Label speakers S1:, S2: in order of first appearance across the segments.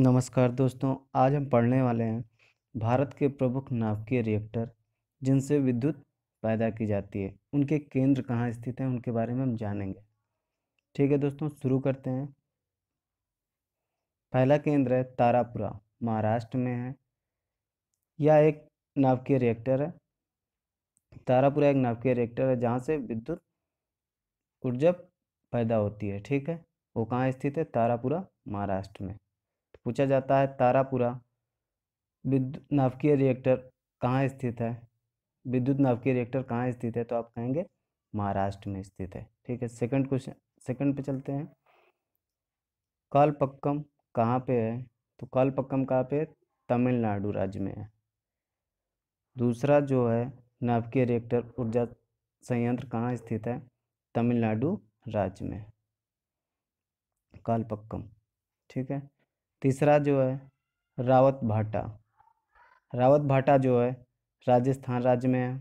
S1: नमस्कार दोस्तों आज हम पढ़ने वाले हैं भारत के प्रमुख नाभिकीय रिएक्टर जिनसे विद्युत पैदा की जाती है उनके केंद्र कहाँ स्थित हैं उनके बारे में हम जानेंगे ठीक है दोस्तों शुरू करते हैं पहला केंद्र है तारापुरा महाराष्ट्र में है यह एक नाभिकीय रिएक्टर है तारापुरा एक नाभिकीय रिएक्टर है जहाँ से विद्युत ऊर्जा पैदा होती है ठीक है वो कहाँ स्थित है तारापुरा महाराष्ट्र में पूछा जाता है तारापुरा विद्युत नावकीय रिएक्टर कहाँ स्थित है विद्युत नावकीय रिएक्टर कहाँ स्थित है तो आप कहेंगे महाराष्ट्र में स्थित है ठीक है सेकंड क्वेश्चन सेकंड पे चलते हैं कालपक्कम कहाँ पे है तो कालपक्कम कहाँ पे है तमिलनाडु राज्य में है दूसरा जो है नावकीय रिएक्टर ऊर्जा संयंत्र कहाँ स्थित है तमिलनाडु राज्य में कालपक्कम ठीक है तीसरा जो है रावत भाटा रावत भाटा जो है राजस्थान राज्य में है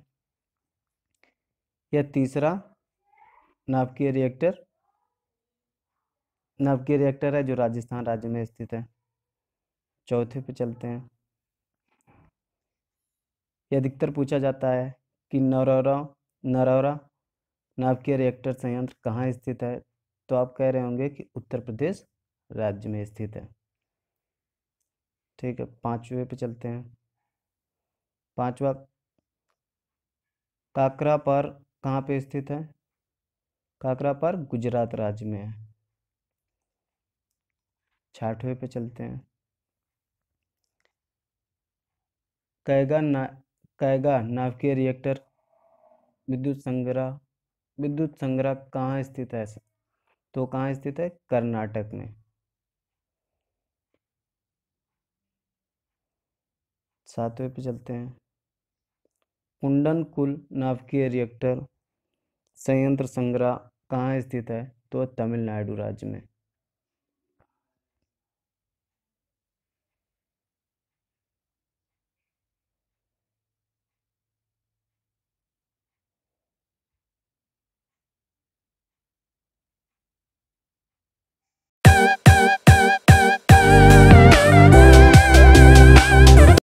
S1: यह तीसरा नाभिकीय रिएक्टर नाभिकीय रिएक्टर है जो राजस्थान राज्य में स्थित है चौथे पे चलते हैं यह अधिकतर पूछा जाता है कि नरौरा नरौरा नाभिकीय रिएक्टर संयंत्र कहाँ स्थित है तो आप कह रहे होंगे कि उत्तर प्रदेश राज्य में स्थित है ठीक है पाँचवें पे चलते हैं पांचवा काकरा पर कहाँ पे स्थित है काकरा पर गुजरात राज्य में है छठवें पे चलते हैं कैगा ना कैगा नाभिकीय रिएक्टर विद्युत संग्रह विद्युत संग्रह कहाँ स्थित है तो कहाँ स्थित है कर्नाटक में सातवें पे चलते हैं कुंडन कुल नाभिकीय रिएक्टर संयंत्र संग्रह कहाँ स्थित है तो तमिलनाडु राज्य में